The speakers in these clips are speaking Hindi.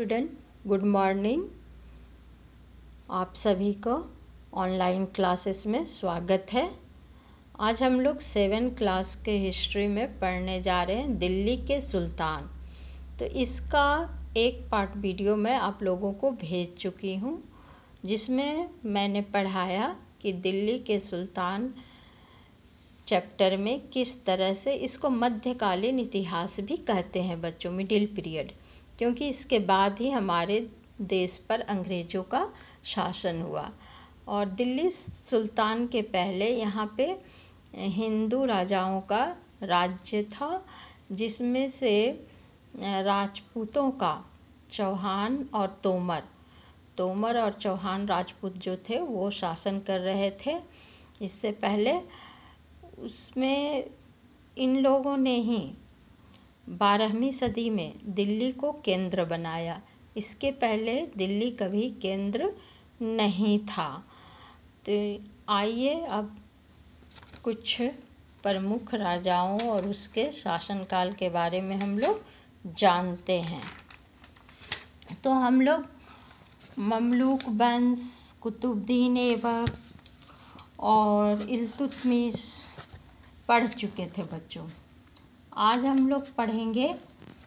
स्टूडेंट गुड मॉर्निंग आप सभी को ऑनलाइन क्लासेस में स्वागत है आज हम लोग सेवन क्लास के हिस्ट्री में पढ़ने जा रहे हैं दिल्ली के सुल्तान तो इसका एक पार्ट वीडियो मैं आप लोगों को भेज चुकी हूँ जिसमें मैंने पढ़ाया कि दिल्ली के सुल्तान चैप्टर में किस तरह से इसको मध्यकालीन इतिहास भी कहते हैं बच्चों मिडिल पीरियड क्योंकि इसके बाद ही हमारे देश पर अंग्रेज़ों का शासन हुआ और दिल्ली सुल्तान के पहले यहाँ पे हिंदू राजाओं का राज्य था जिसमें से राजपूतों का चौहान और तोमर तोमर और चौहान राजपूत जो थे वो शासन कर रहे थे इससे पहले उसमें इन लोगों ने ही बारहवीं सदी में दिल्ली को केंद्र बनाया इसके पहले दिल्ली कभी केंद्र नहीं था तो आइए अब कुछ प्रमुख राजाओं और उसके शासनकाल के बारे में हम लोग जानते हैं तो हम लोग ममलूक बंस कुतुबद्दीन ऐबक और इल्तुतमिश पढ़ चुके थे बच्चों आज हम लोग पढ़ेंगे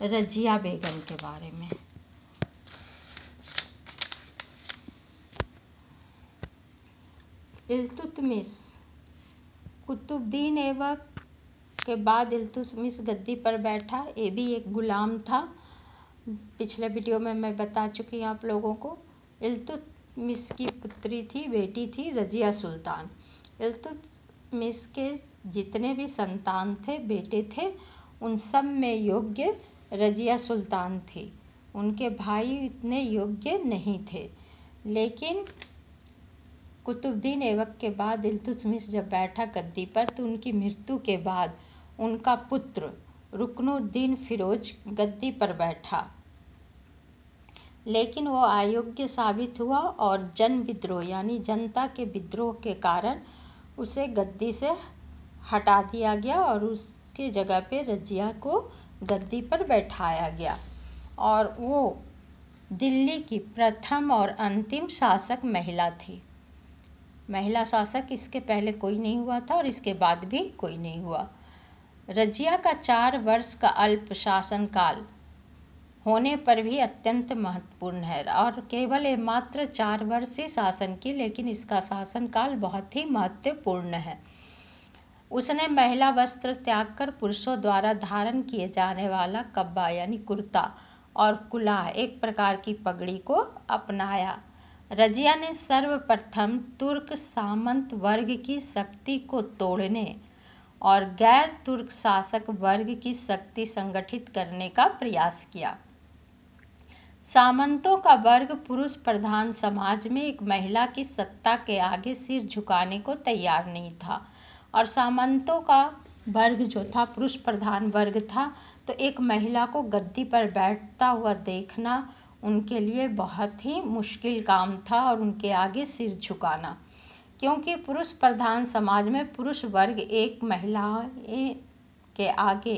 रजिया बेगम के बारे में इल्तुतमिस कुतुबद्दीन ऐबक के बाद इल्तुतमिस गद्दी पर बैठा ये भी एक गुलाम था पिछले वीडियो में मैं बता चुकी हूँ आप लोगों को इल्तुतमिस की पुत्री थी बेटी थी रजिया सुल्तान इल्तुतमिस के जितने भी संतान थे बेटे थे उन सब में योग्य रज़िया सुल्तान थी उनके भाई इतने योग्य नहीं थे लेकिन कुतुबुद्दीन ऐबक के बाद इल्तुतमिश जब बैठा गद्दी पर तो उनकी मृत्यु के बाद उनका पुत्र रुकनुद्दीन फिरोज गद्दी पर बैठा लेकिन वो अयोग्य साबित हुआ और जन विद्रोह यानी जनता के विद्रोह के कारण उसे गद्दी से हटा दिया गया और उस की जगह पे रजिया को गद्दी पर बैठाया गया और वो दिल्ली की प्रथम और अंतिम शासक महिला थी महिला शासक इसके पहले कोई नहीं हुआ था और इसके बाद भी कोई नहीं हुआ रजिया का चार वर्ष का अल्प शासनकाल होने पर भी अत्यंत महत्वपूर्ण है और केवल मात्र चार वर्ष ही शासन की लेकिन इसका शासनकाल बहुत ही महत्वपूर्ण है उसने महिला वस्त्र त्याग कर पुरुषों द्वारा धारण किए जाने वाला कब्बा यानी कुर्ता और कुलाह एक प्रकार की पगड़ी को अपनाया रजिया ने सर्वप्रथम तुर्क सामंत वर्ग की शक्ति को तोड़ने और गैर तुर्क शासक वर्ग की शक्ति संगठित करने का प्रयास किया सामंतों का वर्ग पुरुष प्रधान समाज में एक महिला की सत्ता के आगे सिर झुकाने को तैयार नहीं था और सामंतों का वर्ग जो था पुरुष प्रधान वर्ग था तो एक महिला को गद्दी पर बैठता हुआ देखना उनके लिए बहुत ही मुश्किल काम था और उनके आगे सिर झुकाना क्योंकि पुरुष प्रधान समाज में पुरुष वर्ग एक महिला के आगे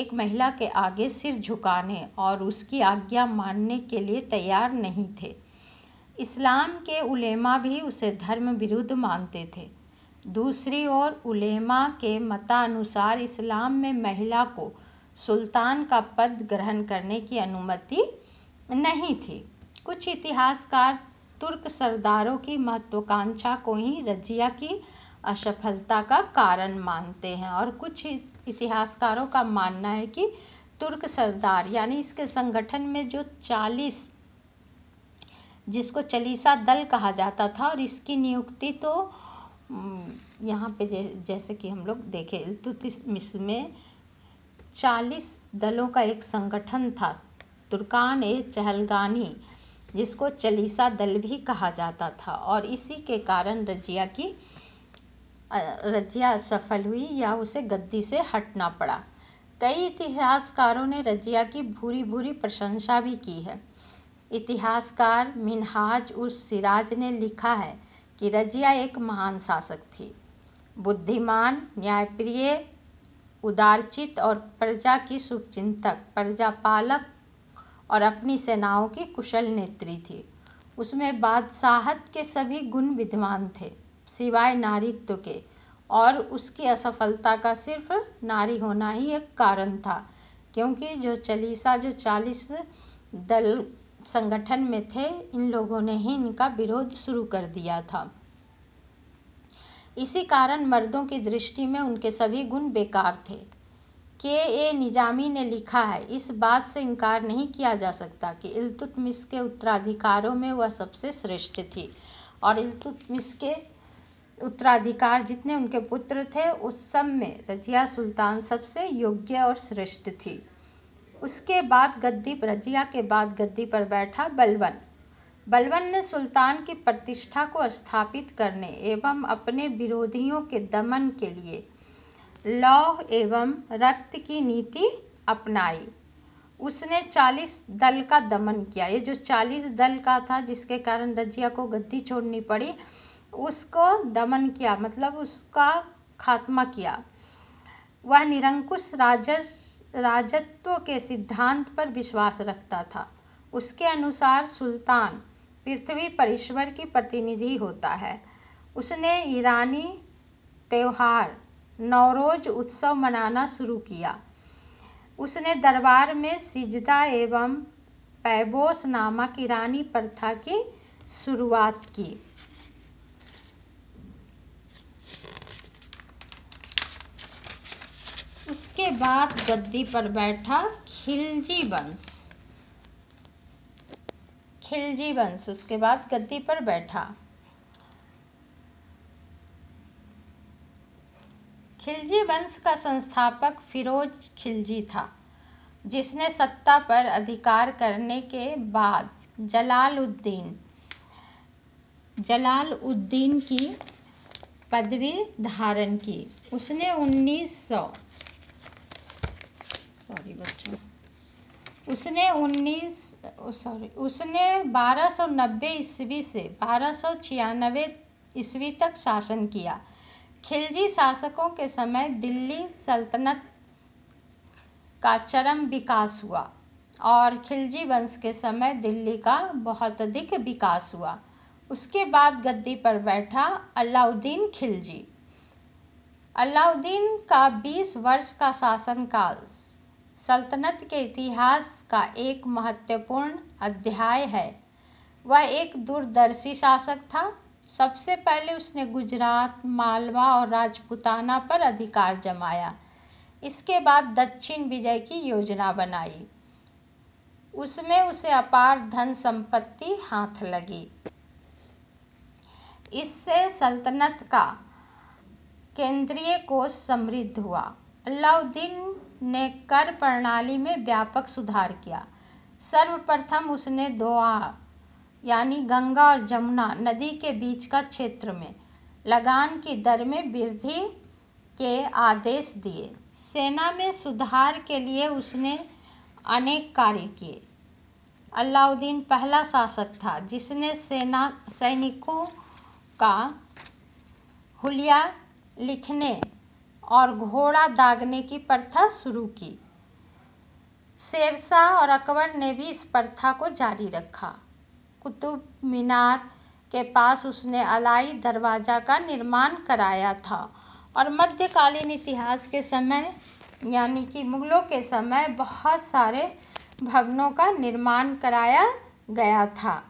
एक महिला के आगे सिर झुकाने और उसकी आज्ञा मानने के लिए तैयार नहीं थे इस्लाम के उलेमा भी उसे धर्म विरुद्ध मानते थे दूसरी ओर उलेमा के मतानुसार इस्लाम में महिला को सुल्तान का पद ग्रहण करने की अनुमति नहीं थी कुछ इतिहासकार तुर्क सरदारों की महत्वाकांक्षा को ही रजिया की असफलता का कारण मानते हैं और कुछ इतिहासकारों का मानना है कि तुर्क सरदार यानी इसके संगठन में जो चालीस जिसको चलीसा दल कहा जाता था और इसकी नियुक्ति तो हम्म, यहाँ पे जैसे कि हम लोग देखे इल्तुतमिश में चालीस दलों का एक संगठन था तुर्कान ए चहलगानी जिसको चलीसा दल भी कहा जाता था और इसी के कारण रजिया की रजिया सफल हुई या उसे गद्दी से हटना पड़ा कई इतिहासकारों ने रजिया की भूरी भूरी प्रशंसा भी की है इतिहासकार मिनहाज उस सिराज ने लिखा है कि रजिया एक महान शासक थी बुद्धिमान न्यायप्रिय उदारचित और प्रजा की शुभचिंतक प्रजापालक और अपनी सेनाओं की कुशल नेत्री थी उसमें बादशाहत के सभी गुण विद्वान थे सिवाय नारीत्व के और उसकी असफलता का सिर्फ नारी होना ही एक कारण था क्योंकि जो चलीसा जो चालीस दल संगठन में थे इन लोगों ने ही इनका विरोध शुरू कर दिया था इसी कारण मर्दों की दृष्टि में उनके सभी गुण बेकार थे के ए निजामी ने लिखा है इस बात से इनकार नहीं किया जा सकता कि इलतुतमिस के उत्तराधिकारों में वह सबसे श्रेष्ठ थी और इलतुतमिस के उत्तराधिकार जितने उनके पुत्र थे उस सब में रजिया सुल्तान सबसे योग्य और श्रेष्ठ थी उसके बाद गद्दी पर रजिया के बाद गद्दी पर बैठा बलवन बलवन ने सुल्तान की प्रतिष्ठा को स्थापित करने एवं अपने विरोधियों के दमन के लिए लौह एवं रक्त की नीति अपनाई उसने चालीस दल का दमन किया ये जो चालीस दल का था जिसके कारण रजिया को गद्दी छोड़नी पड़ी उसको दमन किया मतलब उसका खात्मा किया वह निरंकुश राजस राजत्व के सिद्धांत पर विश्वास रखता था उसके अनुसार सुल्तान पृथ्वी पर ईश्वर की प्रतिनिधि होता है उसने ईरानी त्यौहार नवरोज उत्सव मनाना शुरू किया उसने दरबार में सिजदा एवं पैबोस नामक ईरानी प्रथा की शुरुआत की इसके बाद गद्दी पर बैठा खिलजी वंश खिलजी वंश उसके बाद गद्दी पर बैठा खिलजी वंश का संस्थापक फिरोज खिलजी था जिसने सत्ता पर अधिकार करने के बाद जलालुद्दीन जलालुद्दीन की पदवी धारण की उसने उन्नीस सौ सॉरी बच्चों उसने उन्नीस सॉरी उसने बारह सौ नब्बे ईस्वी से बारह सौ छियानवे ईस्वी तक शासन किया खिलजी शासकों के समय दिल्ली सल्तनत का चरम विकास हुआ और खिलजी वंश के समय दिल्ली का बहुत अधिक विकास हुआ उसके बाद गद्दी पर बैठा अलाउद्दीन खिलजी अलाउद्दीन का 20 वर्ष का शासनकाल सल्तनत के इतिहास का एक महत्वपूर्ण अध्याय है वह एक दूरदर्शी शासक था सबसे पहले उसने गुजरात मालवा और राजपुताना पर अधिकार जमाया इसके बाद दक्षिण विजय की योजना बनाई उसमें उसे अपार धन संपत्ति हाथ लगी इससे सल्तनत का केंद्रीय कोष समृद्ध हुआ अलाउद्दीन ने कर प्रणाली में व्यापक सुधार किया सर्वप्रथम उसने दोआ यानी गंगा और जमुना नदी के बीच का क्षेत्र में लगान की दर में वृद्धि के आदेश दिए सेना में सुधार के लिए उसने अनेक कार्य किए अलाउद्दीन पहला शासक था जिसने सेना सैनिकों का हुलिया लिखने और घोड़ा दागने की प्रथा शुरू की शेरशाह और अकबर ने भी इस प्रथा को जारी रखा कुतुब मीनार के पास उसने अलाई दरवाज़ा का निर्माण कराया था और मध्यकालीन इतिहास के समय यानी कि मुग़लों के समय बहुत सारे भवनों का निर्माण कराया गया था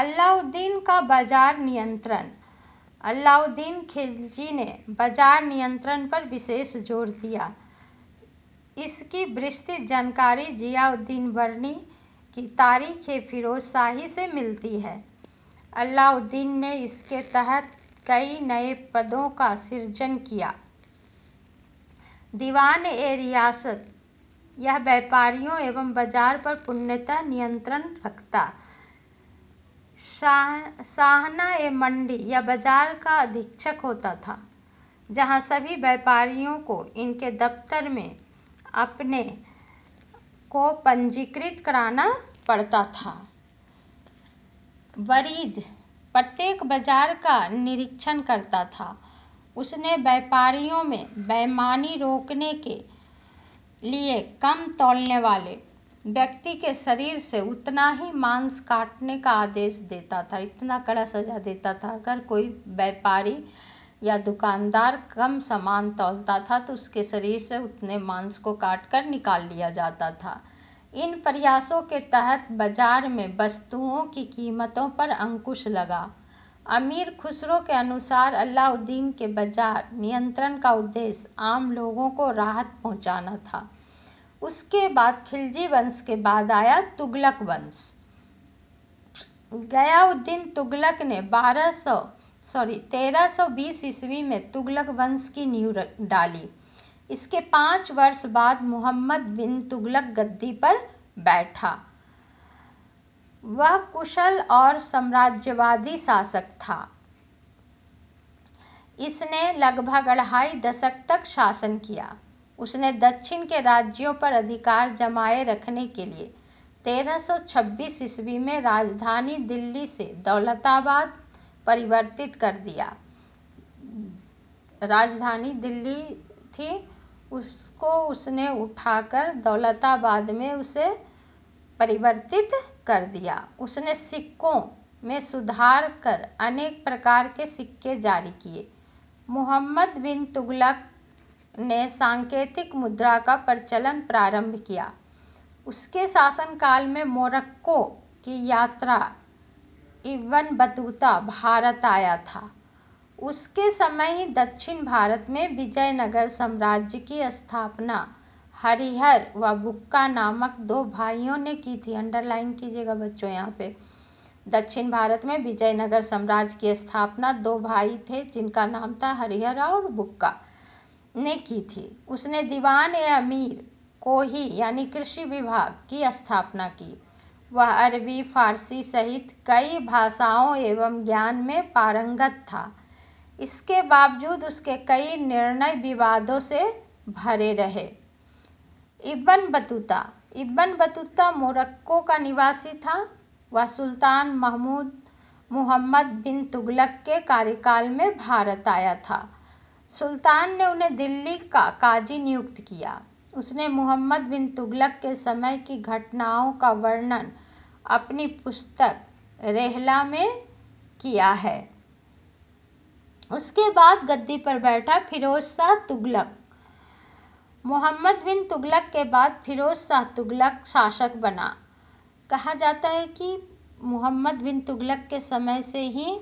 अलाउद्दीन का बाजार नियंत्रण अलाउद्दीन खिलजी ने बाजार नियंत्रण पर विशेष जोर दिया इसकी विस्तृत जानकारी जियाउद्दीन बर्नी की तारीख फिरोज शाही से मिलती है अलाउद्दीन ने इसके तहत कई नए पदों का सृजन किया दीवान ए रियासत यह व्यापारियों एवं बाजार पर पूर्णतः नियंत्रण रखता शाह साहना ए मंडी या बाजार का अधीक्षक होता था जहां सभी व्यापारियों को इनके दफ्तर में अपने को पंजीकृत कराना पड़ता था वरीद प्रत्येक बाजार का निरीक्षण करता था उसने व्यापारियों में बेमानी रोकने के लिए कम तोलने वाले व्यक्ति के शरीर से उतना ही मांस काटने का आदेश देता था इतना कड़ा सजा देता था अगर कोई व्यापारी या दुकानदार कम सामान तोलता था तो उसके शरीर से उतने मांस को काट कर निकाल लिया जाता था इन प्रयासों के तहत बाजार में वस्तुओं की कीमतों पर अंकुश लगा अमीर खुसरो के अनुसार अलाउद्दीन के बाजार नियंत्रण का उद्देश्य आम लोगों को राहत पहुंचाना था उसके बाद खिलजी वंश के बाद आया तुगलक वंश गयाउद्दीन तुगलक ने 1200 सॉरी 1320 ईस्वी में तुगलक वंश की नींव डाली इसके पाँच वर्ष बाद मोहम्मद बिन तुगलक गद्दी पर बैठा वह कुशल और साम्राज्यवादी शासक था इसने लगभग अढ़ाई दशक तक शासन किया उसने दक्षिण के राज्यों पर अधिकार जमाए रखने के लिए 1326 ईस्वी में राजधानी दिल्ली से दौलताबाद परिवर्तित कर दिया राजधानी दिल्ली थी उसको उसने उठाकर दौलताबाद में उसे परिवर्तित कर दिया उसने सिक्कों में सुधार कर अनेक प्रकार के सिक्के जारी किए मोहम्मद बिन तुगलक ने सांकेतिक मुद्रा का प्रचलन प्रारंभ किया उसके शासनकाल में मोरक्को की यात्रा इवन बतूता भारत आया था उसके समय ही दक्षिण भारत में विजयनगर साम्राज्य की स्थापना हरिहर व बुक्का नामक दो भाइयों ने की थी अंडरलाइन कीजिएगा बच्चों यहाँ पे दक्षिण भारत में विजयनगर साम्राज्य की स्थापना दो भाई थे जिनका नाम था हरिहर और बुक्का ने की थी उसने दीवान ए अमीर को ही यानी कृषि विभाग की स्थापना की वह अरबी फारसी सहित कई भाषाओं एवं ज्ञान में पारंगत था इसके बावजूद उसके कई निर्णय विवादों से भरे रहे Ibn Battuta Ibn Battuta Morocco का निवासी था वह सुल्तान महमूद मुहम्मद बिन तुगलक के कार्यकाल में भारत आया था सुल्तान ने उन्हें दिल्ली का काजी नियुक्त किया उसने मुहम्मद बिन तुगलक के समय की घटनाओं का वर्णन अपनी पुस्तक रेहला में किया है उसके बाद गद्दी पर बैठा फिरोज शाह तुगलक मोहम्मद बिन तुगलक के बाद फिरोज शाह तुगलक शासक बना कहा जाता है कि मोहम्मद बिन तुगलक के समय से ही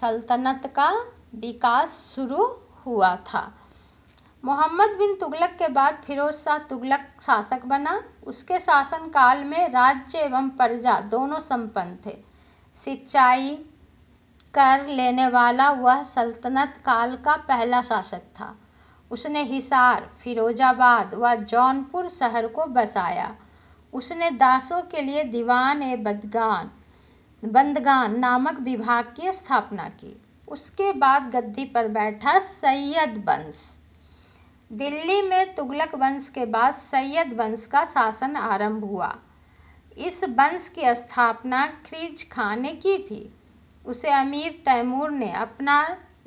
सल्तनत का विकास शुरू हुआ था मोहम्मद बिन तुगलक के बाद फिरोज शाह तुगलक शासक बना उसके शासनकाल में राज्य एवं प्रजा दोनों संपन्न थे सिंचाई कर लेने वाला वह सल्तनत काल का पहला शासक था उसने हिसार फिरोजाबाद व जौनपुर शहर को बसाया उसने दासों के लिए दीवान ए बदगान बंदगान नामक विभाग की स्थापना की उसके बाद गद्दी पर बैठा सैयद वंश दिल्ली में तुगलक वंश के बाद सैयद वंश का शासन आरंभ हुआ इस वंश की स्थापना ख्रीज खां ने की थी उसे अमीर तैमूर ने अपना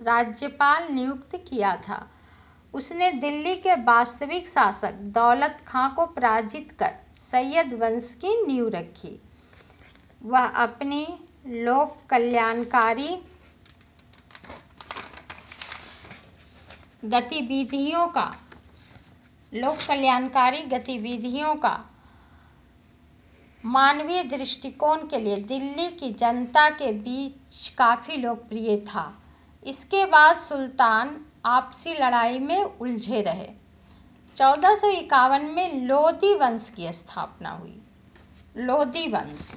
राज्यपाल नियुक्त किया था उसने दिल्ली के वास्तविक शासक दौलत खां को पराजित कर सैयद वंश की नींव रखी वह अपनी लोक कल्याणकारी गतिविधियों का लोक कल्याणकारी गतिविधियों का मानवीय दृष्टिकोण के लिए दिल्ली की जनता के बीच काफ़ी लोकप्रिय था इसके बाद सुल्तान आपसी लड़ाई में उलझे रहे चौदह में लोधी वंश की स्थापना हुई लोधी वंश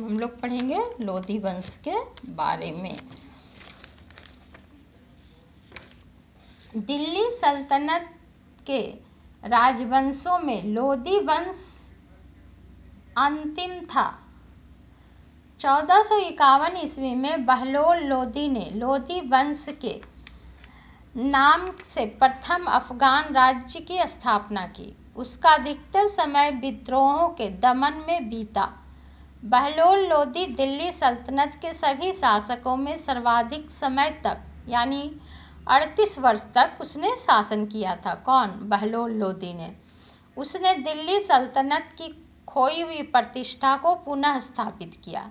हम लोग पढ़ेंगे लोधी वंश के बारे में दिल्ली सल्तनत के राजवंशों में लोधी वंश अंतिम था चौदह सौ इक्यावन ईस्वी में बहलोल लोधी ने लोधी वंश के नाम से प्रथम अफगान राज्य की स्थापना की उसका अधिकतर समय विद्रोहों के दमन में बीता बहलोल लोधी दिल्ली सल्तनत के सभी शासकों में सर्वाधिक समय तक यानी अड़तीस वर्ष तक उसने शासन किया था कौन बहलोल लोदी ने उसने दिल्ली सल्तनत की खोई हुई प्रतिष्ठा को पुनः स्थापित किया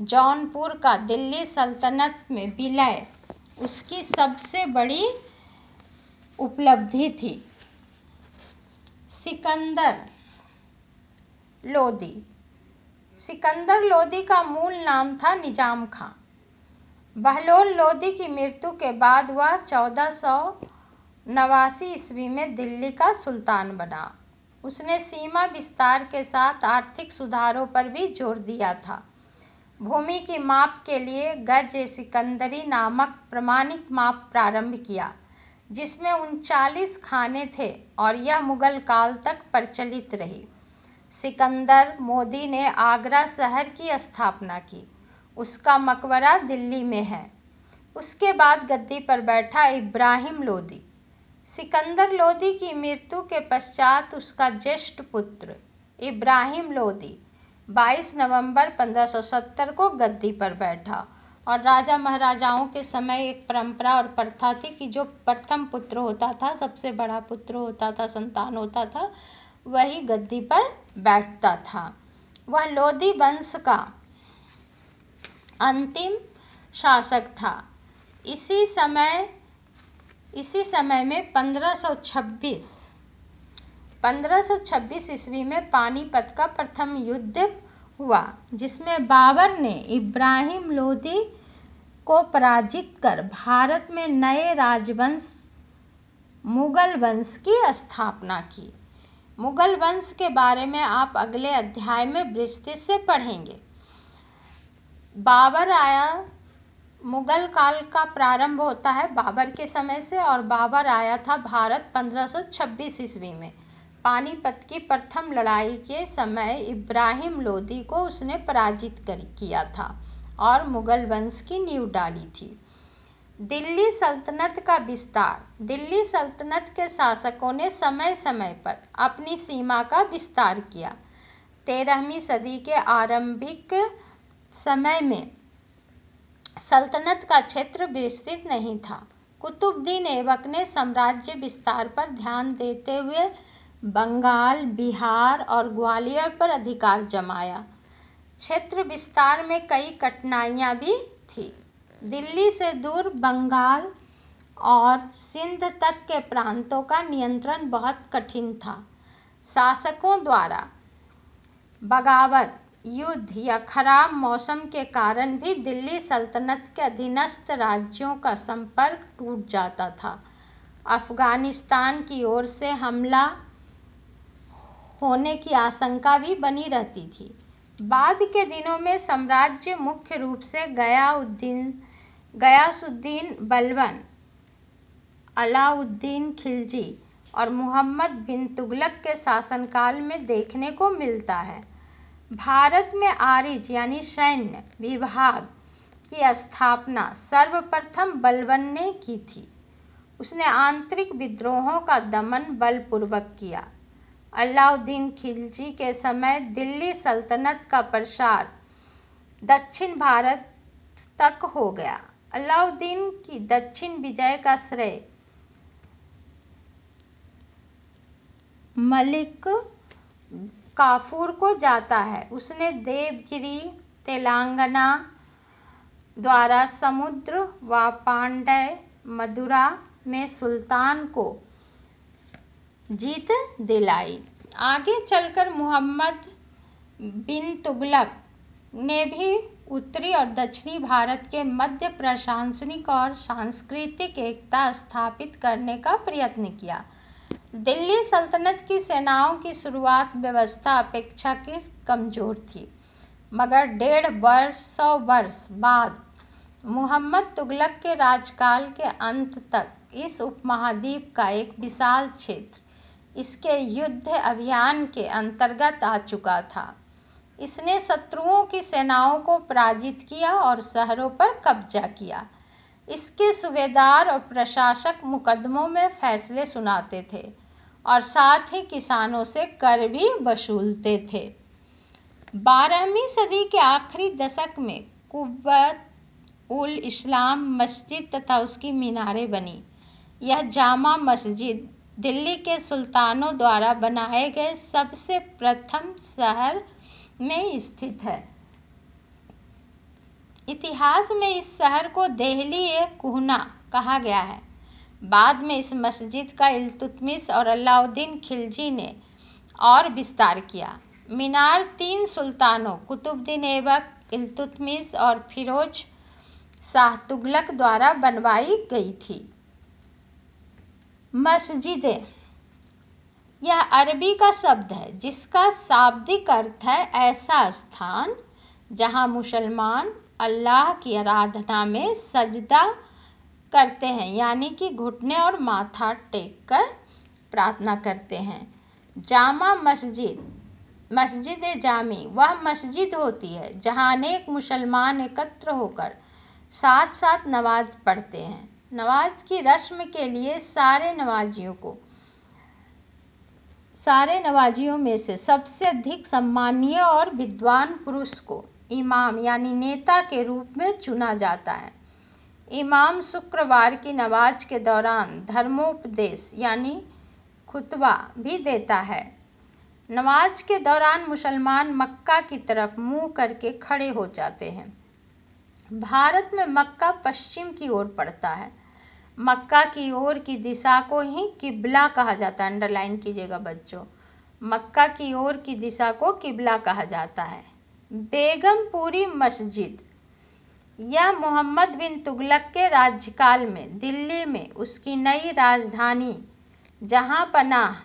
जौनपुर का दिल्ली सल्तनत में विलय उसकी सबसे बड़ी उपलब्धि थी सिकंदर लोदी सिकंदर लोदी का मूल नाम था निजाम खां बहलोल लोधी की मृत्यु के बाद वह चौदह सौ नवासी ईस्वी में दिल्ली का सुल्तान बना उसने सीमा विस्तार के साथ आर्थिक सुधारों पर भी जोर दिया था भूमि की माप के लिए गज सिकंदरी नामक प्रमाणिक माप प्रारंभ किया जिसमें उनचालीस खाने थे और यह मुगल काल तक प्रचलित रही सिकंदर मोदी ने आगरा शहर की स्थापना की उसका मकबरा दिल्ली में है उसके बाद गद्दी पर बैठा इब्राहिम लोदी सिकंदर लोदी की मृत्यु के पश्चात उसका ज्येष्ठ पुत्र इब्राहिम लोदी 22 नवंबर 1570 को गद्दी पर बैठा और राजा महाराजाओं के समय एक परंपरा और प्रथा थी कि जो प्रथम पुत्र होता था सबसे बड़ा पुत्र होता था संतान होता था वही गद्दी पर बैठता था वह लोदी वंश का अंतिम शासक था इसी समय इसी समय में 1526 1526 ईस्वी में पानीपत का प्रथम युद्ध हुआ जिसमें बाबर ने इब्राहिम लोधी को पराजित कर भारत में नए राजवंश मुगल वंश की स्थापना की मुगल वंश के बारे में आप अगले अध्याय में विस्तृत से पढ़ेंगे बाबर आया मुग़ल काल का प्रारंभ होता है बाबर के समय से और बाबर आया था भारत 1526 ईस्वी में पानीपत की प्रथम लड़ाई के समय इब्राहिम लोदी को उसने पराजित कर किया था और मुग़ल वंश की नींव डाली थी दिल्ली सल्तनत का विस्तार दिल्ली सल्तनत के शासकों ने समय समय पर अपनी सीमा का विस्तार किया तेरहवीं सदी के आरंभिक समय में सल्तनत का क्षेत्र विस्तृत नहीं था कुतुबुद्दीन ऐबक ने साम्राज्य विस्तार पर ध्यान देते हुए बंगाल बिहार और ग्वालियर पर अधिकार जमाया क्षेत्र विस्तार में कई कठिनाइयाँ भी थी दिल्ली से दूर बंगाल और सिंध तक के प्रांतों का नियंत्रण बहुत कठिन था शासकों द्वारा बगावत युद्ध या खराब मौसम के कारण भी दिल्ली सल्तनत के अधीनस्थ राज्यों का संपर्क टूट जाता था अफ़गानिस्तान की ओर से हमला होने की आशंका भी बनी रहती थी बाद के दिनों में साम्राज्य मुख्य रूप से गयाउद्दीन गयासुद्दीन बलबन अलाउद्दीन खिलजी और मुहम्मद बिन तुगलक के शासनकाल में देखने को मिलता है भारत में आरिज यानी सैन्य विभाग की स्थापना सर्वप्रथम बलवन ने की थी उसने आंतरिक विद्रोहों का दमन बलपूर्वक किया अलाउद्दीन खिलजी के समय दिल्ली सल्तनत का प्रसार दक्षिण भारत तक हो गया अलाउद्दीन की दक्षिण विजय का श्रेय मलिक काफूर को जाता है उसने देवगिरी तेलंगाना द्वारा समुद्र व पांडय मदुरा में सुल्तान को जीत दिलाई आगे चलकर मोहम्मद बिन तुगलक ने भी उत्तरी और दक्षिणी भारत के मध्य प्रशासनिक और सांस्कृतिक एकता स्थापित करने का प्रयत्न किया दिल्ली सल्तनत की सेनाओं की शुरुआत व्यवस्था अपेक्षाकृत कमज़ोर थी मगर डेढ़ वर्ष सौ वर्ष बाद मुहम्मद तुगलक के राजकाल के अंत तक इस उपमहाद्वीप का एक विशाल क्षेत्र इसके युद्ध अभियान के अंतर्गत आ चुका था इसने शत्रुओं की सेनाओं को पराजित किया और शहरों पर कब्जा किया इसके सूबेदार और प्रशासक मुकदमों में फैसले सुनाते थे और साथ ही किसानों से कर भी वसूलते थे बारहवीं सदी के आखिरी दशक में कुवत उल इस्लाम मस्जिद तथा उसकी मीनारें बनी यह जामा मस्जिद दिल्ली के सुल्तानों द्वारा बनाए गए सबसे प्रथम शहर में स्थित है इतिहास में इस शहर को देहली ए कुहना कहा गया है बाद में इस मस्जिद का इल्तुतमिस और अलाउद्दीन खिलजी ने और विस्तार किया मीनार तीन सुल्तानों कुतुबद्दीन ऐबक इल्तुतमिस और फिरोज शाह तुगलक द्वारा बनवाई गई थी मस्जिदें यह अरबी का शब्द है जिसका शाब्दिक अर्थ है ऐसा स्थान जहां मुसलमान अल्लाह की आराधना में सजदा करते हैं यानी कि घुटने और माथा टेक कर प्रार्थना करते हैं जामा मस्जिद मस्जिद जामी वह मस्जिद होती है जहाँ अनेक मुसलमान एकत्र होकर साथ साथ नमाज पढ़ते हैं नमाज की रस्म के लिए सारे नमाजियों को सारे नवाजियों में से सबसे अधिक सम्मानीय और विद्वान पुरुष को इमाम यानी नेता के रूप में चुना जाता है इमाम शुक्रवार की नमाज के दौरान धर्मोपदेश यानी खुतबा भी देता है नमाज के दौरान मुसलमान मक्का की तरफ मुंह करके खड़े हो जाते हैं भारत में मक्का पश्चिम की ओर पड़ता है मक्का की ओर की दिशा को ही किबला कहा जाता है अंडरलाइन कीजिएगा बच्चों मक्का की ओर की दिशा को किबला कहा जाता है बेगमपुरी मस्जिद यह मोहम्मद बिन तुगलक के राज्यकाल में दिल्ली में उसकी नई राजधानी जहाँ पनाह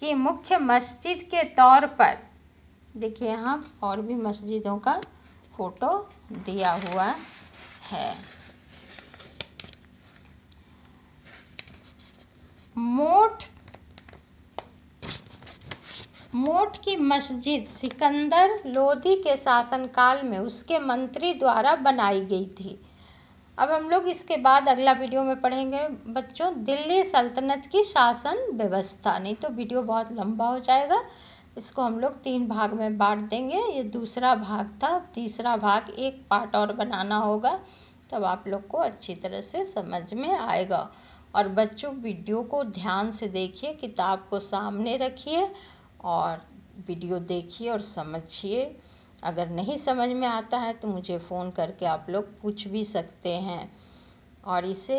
की मुख्य मस्जिद के तौर पर देखिए यहाँ और भी मस्जिदों का फ़ोटो दिया हुआ है मोट मोट की मस्जिद सिकंदर लोदी के शासनकाल में उसके मंत्री द्वारा बनाई गई थी अब हम लोग इसके बाद अगला वीडियो में पढ़ेंगे बच्चों दिल्ली सल्तनत की शासन व्यवस्था नहीं तो वीडियो बहुत लंबा हो जाएगा इसको हम लोग तीन भाग में बांट देंगे ये दूसरा भाग था तीसरा भाग एक पार्ट और बनाना होगा तब आप लोग को अच्छी तरह से समझ में आएगा और बच्चों वीडियो को ध्यान से देखिए किताब को सामने रखिए और वीडियो देखिए और समझिए अगर नहीं समझ में आता है तो मुझे फ़ोन करके आप लोग पूछ भी सकते हैं और इसे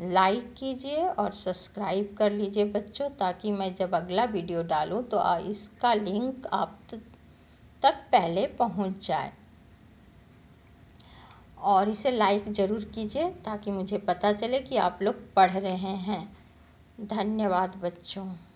लाइक कीजिए और सब्सक्राइब कर लीजिए बच्चों ताकि मैं जब अगला वीडियो डालूं तो इसका लिंक आप तक पहले पहुंच जाए और इसे लाइक ज़रूर कीजिए ताकि मुझे पता चले कि आप लोग पढ़ रहे हैं धन्यवाद बच्चों